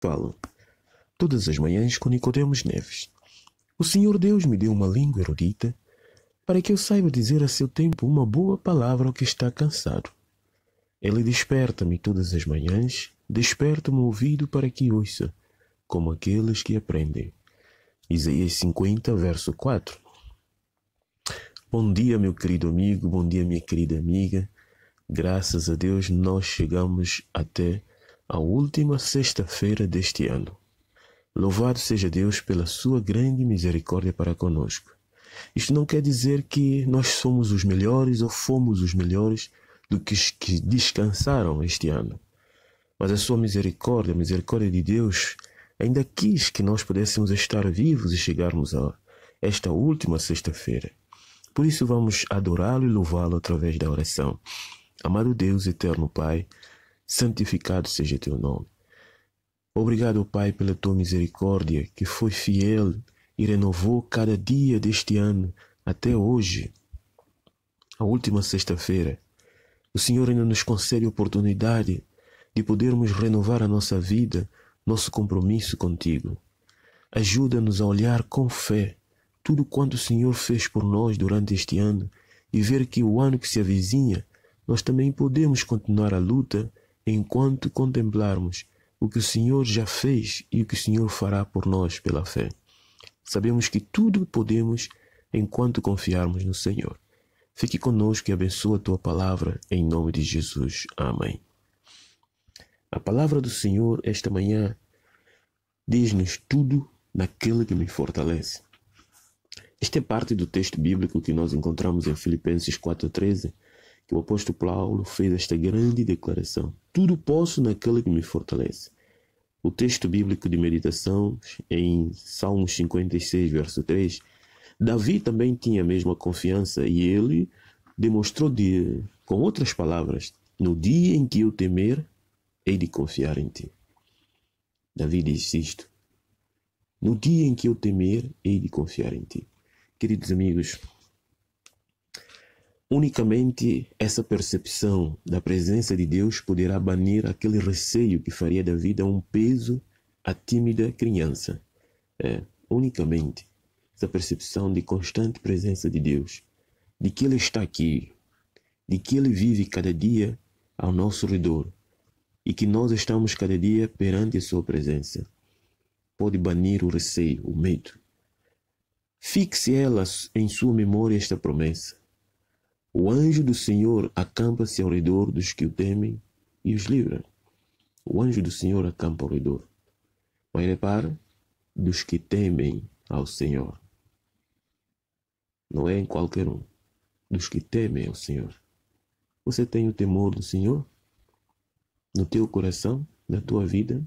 Falo. Todas as manhãs com Nicodemos Neves. O Senhor Deus me deu uma língua erudita para que eu saiba dizer a seu tempo uma boa palavra ao que está cansado. Ele desperta-me todas as manhãs, desperta-me o ouvido para que ouça, como aqueles que aprendem. Isaías 50, verso 4. Bom dia, meu querido amigo, bom dia, minha querida amiga. Graças a Deus nós chegamos até a última sexta-feira deste ano. Louvado seja Deus pela sua grande misericórdia para conosco. Isto não quer dizer que nós somos os melhores ou fomos os melhores do que os que descansaram este ano. Mas a sua misericórdia, a misericórdia de Deus, ainda quis que nós pudéssemos estar vivos e chegarmos a esta última sexta-feira. Por isso vamos adorá-lo e louvá-lo através da oração. Amado Deus, eterno Pai, santificado seja teu nome. Obrigado, Pai, pela tua misericórdia, que foi fiel e renovou cada dia deste ano até hoje, a última sexta-feira. O Senhor ainda nos concede a oportunidade de podermos renovar a nossa vida, nosso compromisso contigo. Ajuda-nos a olhar com fé tudo quanto o Senhor fez por nós durante este ano e ver que o ano que se avizinha nós também podemos continuar a luta enquanto contemplarmos o que o Senhor já fez e o que o Senhor fará por nós pela fé. Sabemos que tudo podemos enquanto confiarmos no Senhor. Fique conosco e abençoa a tua palavra em nome de Jesus. Amém. A palavra do Senhor esta manhã diz-nos tudo naquele que me fortalece. Esta é parte do texto bíblico que nós encontramos em Filipenses 4:13 que o apóstolo Paulo fez esta grande declaração: Tudo posso naquele que me fortalece. O texto bíblico de meditação em Salmos 56, verso 3, Davi também tinha a mesma confiança e ele demonstrou de, com outras palavras: No dia em que eu temer, hei de confiar em ti. Davi disse isto: No dia em que eu temer, hei de confiar em ti. Queridos amigos, Unicamente essa percepção da presença de Deus poderá banir aquele receio que faria da vida um peso à tímida criança. É, unicamente essa percepção de constante presença de Deus, de que Ele está aqui, de que Ele vive cada dia ao nosso redor e que nós estamos cada dia perante a Sua presença, pode banir o receio, o medo. Fixe ela em sua memória esta promessa o anjo do Senhor acampa-se ao redor dos que o temem e os livra. O anjo do Senhor acampa ao redor. Mas repara, é dos que temem ao Senhor. Não é em qualquer um. Dos que temem ao Senhor. Você tem o temor do Senhor? No teu coração? Na tua vida?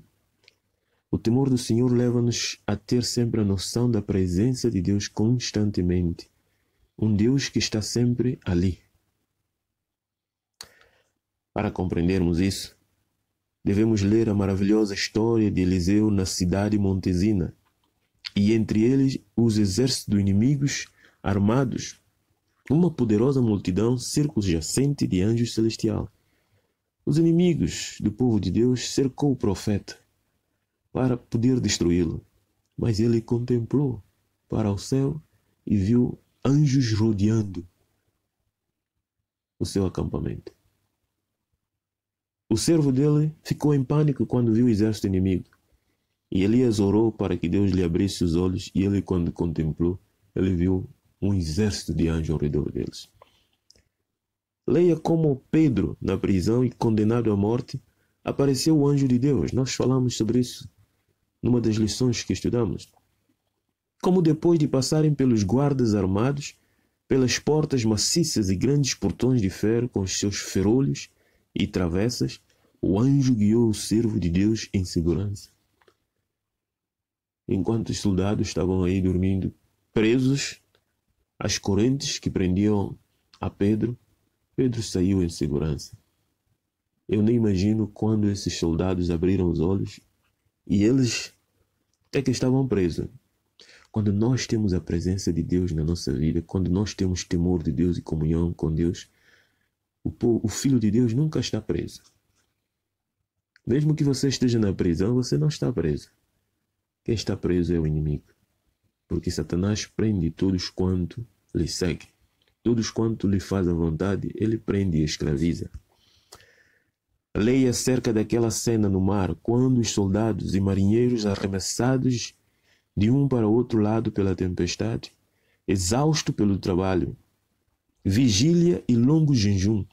O temor do Senhor leva-nos a ter sempre a noção da presença de Deus constantemente um Deus que está sempre ali. Para compreendermos isso, devemos ler a maravilhosa história de Eliseu na cidade montesina, e entre eles os exércitos inimigos armados, uma poderosa multidão circunjacente de anjos celestial. Os inimigos do povo de Deus cercou o profeta para poder destruí-lo, mas ele contemplou para o céu e viu anjos rodeando o seu acampamento. O servo dele ficou em pânico quando viu o exército inimigo. E Elias orou para que Deus lhe abrisse os olhos, e ele, quando contemplou, ele viu um exército de anjos ao redor deles. Leia como Pedro, na prisão e condenado à morte, apareceu o anjo de Deus. Nós falamos sobre isso numa das lições que estudamos como depois de passarem pelos guardas armados, pelas portas maciças e grandes portões de ferro com os seus ferolhos e travessas, o anjo guiou o servo de Deus em segurança. Enquanto os soldados estavam aí dormindo, presos às correntes que prendiam a Pedro, Pedro saiu em segurança. Eu nem imagino quando esses soldados abriram os olhos e eles é que estavam presos, quando nós temos a presença de Deus na nossa vida, quando nós temos temor de Deus e comunhão com Deus, o, povo, o Filho de Deus nunca está preso. Mesmo que você esteja na prisão, você não está preso. Quem está preso é o inimigo. Porque Satanás prende todos quanto lhe segue. Todos quanto lhe faz a vontade, ele prende e escraviza. Leia acerca daquela cena no mar, quando os soldados e marinheiros arremessados de um para outro lado pela tempestade, exausto pelo trabalho, vigília e longo jejum.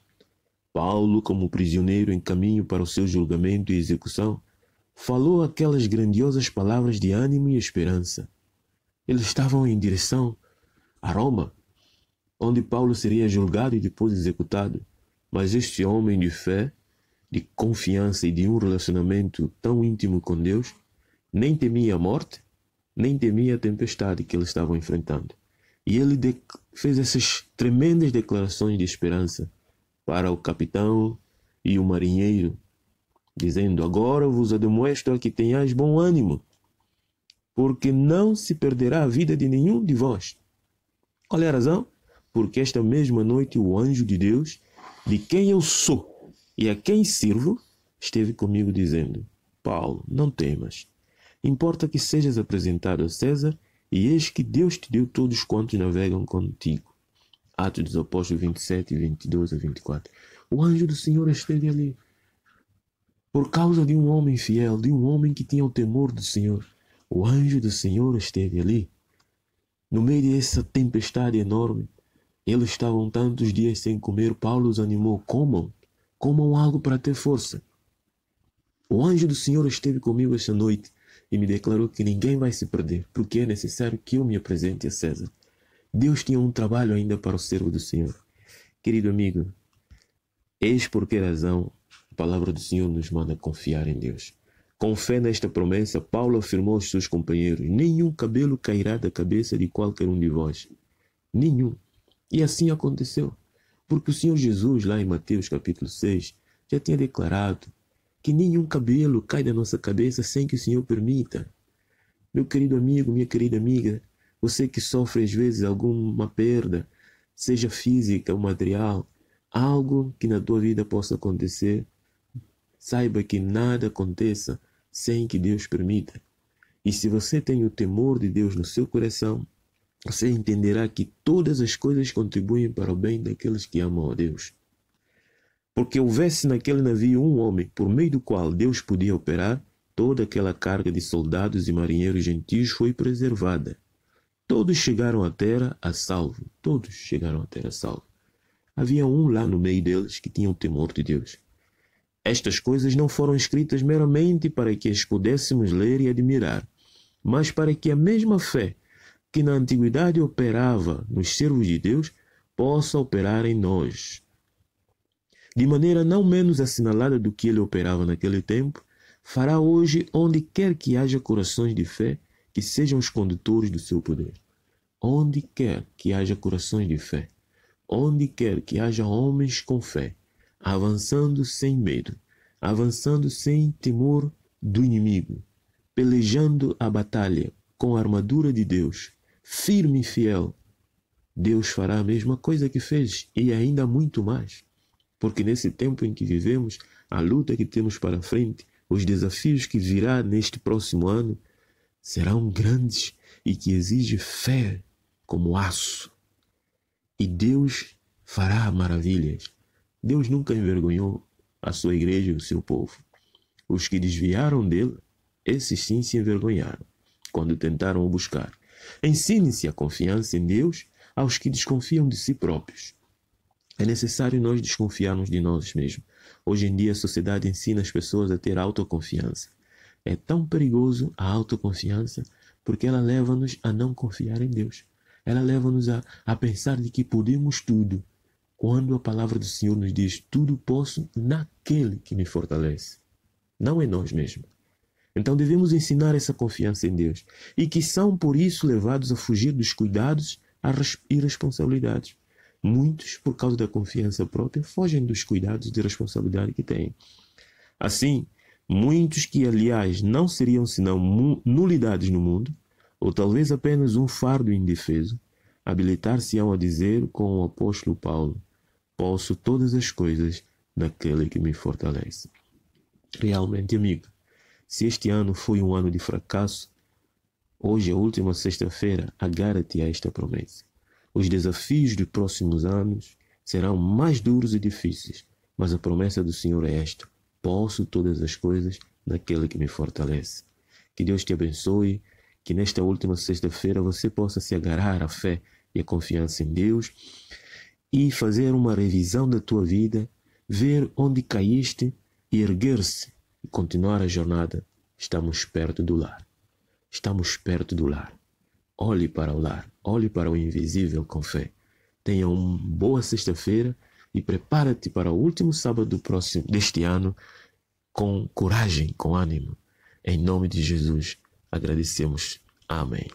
Paulo, como prisioneiro em caminho para o seu julgamento e execução, falou aquelas grandiosas palavras de ânimo e esperança. Eles estavam em direção a Roma, onde Paulo seria julgado e depois executado. Mas este homem de fé, de confiança e de um relacionamento tão íntimo com Deus, nem temia a morte nem temia a tempestade que eles estavam enfrentando. E ele fez essas tremendas declarações de esperança para o capitão e o marinheiro, dizendo: Agora vos admoesto que tenhais bom ânimo, porque não se perderá a vida de nenhum de vós. Qual é a razão? Porque esta mesma noite o anjo de Deus, de quem eu sou e a quem sirvo, esteve comigo dizendo: Paulo, não temas Importa que sejas apresentado a César, e eis que Deus te deu todos quantos navegam contigo. Atos dos Apóstolos 27, 22 a 24. O anjo do Senhor esteve ali. Por causa de um homem fiel, de um homem que tinha o temor do Senhor, o anjo do Senhor esteve ali. No meio dessa tempestade enorme, eles estavam tantos dias sem comer. Paulo os animou: comam, comam algo para ter força. O anjo do Senhor esteve comigo essa noite e me declarou que ninguém vai se perder, porque é necessário que eu me apresente a César. Deus tinha um trabalho ainda para o servo do Senhor. Querido amigo, eis por que razão a palavra do Senhor nos manda confiar em Deus. Com fé nesta promessa, Paulo afirmou aos seus companheiros: Nenhum cabelo cairá da cabeça de qualquer um de vós. Nenhum. E assim aconteceu. Porque o Senhor Jesus, lá em Mateus capítulo 6, já tinha declarado que nenhum cabelo cai da nossa cabeça sem que o Senhor permita. Meu querido amigo, minha querida amiga, você que sofre às vezes alguma perda, seja física ou material, algo que na tua vida possa acontecer, saiba que nada aconteça sem que Deus permita. E se você tem o temor de Deus no seu coração, você entenderá que todas as coisas contribuem para o bem daqueles que amam a Deus porque houvesse naquele navio um homem por meio do qual Deus podia operar, toda aquela carga de soldados e marinheiros gentios foi preservada. Todos chegaram à terra a salvo. Todos chegaram à terra a salvo. Havia um lá no meio deles que tinha o temor de Deus. Estas coisas não foram escritas meramente para que as pudéssemos ler e admirar, mas para que a mesma fé que na antiguidade operava nos servos de Deus possa operar em nós, de maneira não menos assinalada do que ele operava naquele tempo, fará hoje onde quer que haja corações de fé que sejam os condutores do seu poder. Onde quer que haja corações de fé, onde quer que haja homens com fé, avançando sem medo, avançando sem temor do inimigo, pelejando a batalha com a armadura de Deus, firme e fiel, Deus fará a mesma coisa que fez e ainda muito mais porque nesse tempo em que vivemos, a luta que temos para frente, os desafios que virá neste próximo ano, serão grandes e que exige fé como aço. E Deus fará maravilhas. Deus nunca envergonhou a sua igreja e o seu povo. Os que desviaram dele, esses sim se envergonharam quando tentaram o buscar. Ensine-se a confiança em Deus aos que desconfiam de si próprios. É necessário nós desconfiarmos de nós mesmos. Hoje em dia a sociedade ensina as pessoas a ter autoconfiança. É tão perigoso a autoconfiança porque ela leva-nos a não confiar em Deus. Ela leva-nos a, a pensar de que podemos tudo, quando a palavra do Senhor nos diz: tudo posso naquele que me fortalece, não em nós mesmos. Então devemos ensinar essa confiança em Deus e que são por isso levados a fugir dos cuidados e responsabilidades. Muitos, por causa da confiança própria, fogem dos cuidados de responsabilidade que têm. Assim, muitos que, aliás, não seriam senão nulidades no mundo, ou talvez apenas um fardo indefeso, habilitar-se-ão a dizer com o apóstolo Paulo: Posso todas as coisas naquele que me fortalece. Realmente, amigo, se este ano foi um ano de fracasso, hoje é a última sexta-feira, agarra-te a esta promessa. Os desafios dos próximos anos serão mais duros e difíceis, mas a promessa do Senhor é esta: posso todas as coisas naquele que me fortalece. Que Deus te abençoe, que nesta última sexta-feira você possa se agarrar à fé e à confiança em Deus e fazer uma revisão da tua vida, ver onde caíste e erguer-se e continuar a jornada. Estamos perto do lar. Estamos perto do lar. Olhe para o lar, olhe para o invisível com fé. Tenha uma boa sexta-feira e prepara-te para o último sábado do próximo deste ano com coragem, com ânimo. Em nome de Jesus, agradecemos. Amém.